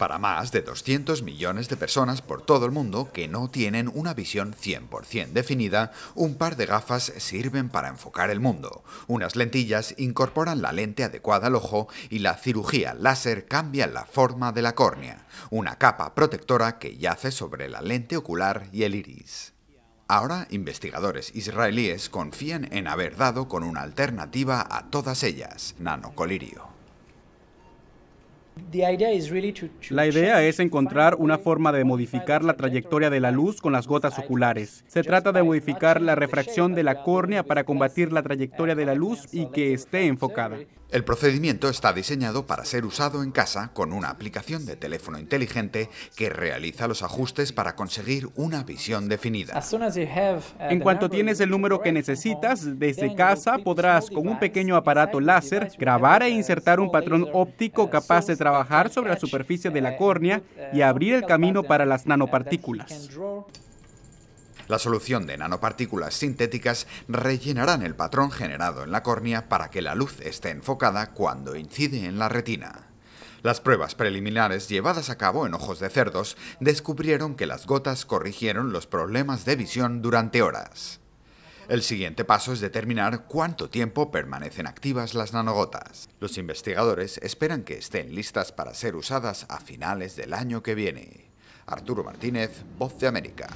para más de 200 millones de personas por todo el mundo que no tienen una visión 100% definida, un par de gafas sirven para enfocar el mundo, unas lentillas incorporan la lente adecuada al ojo y la cirugía láser cambia la forma de la córnea, una capa protectora que yace sobre la lente ocular y el iris. Ahora, investigadores israelíes confían en haber dado con una alternativa a todas ellas, nanocolirio. La idea es encontrar una forma de modificar la trayectoria de la luz con las gotas oculares. Se trata de modificar la refracción de la córnea para combatir la trayectoria de la luz y que esté enfocada. El procedimiento está diseñado para ser usado en casa con una aplicación de teléfono inteligente que realiza los ajustes para conseguir una visión definida. Uh, en cuanto tienes el número que necesitas, desde casa podrás con un pequeño aparato láser grabar e uh, insertar un patrón uh, óptico capaz de trabajar sobre la superficie de la córnea y abrir el camino para las nanopartículas. La solución de nanopartículas sintéticas rellenarán el patrón generado en la córnea para que la luz esté enfocada cuando incide en la retina. Las pruebas preliminares llevadas a cabo en ojos de cerdos descubrieron que las gotas corrigieron los problemas de visión durante horas. El siguiente paso es determinar cuánto tiempo permanecen activas las nanogotas. Los investigadores esperan que estén listas para ser usadas a finales del año que viene. Arturo Martínez, Voz de América.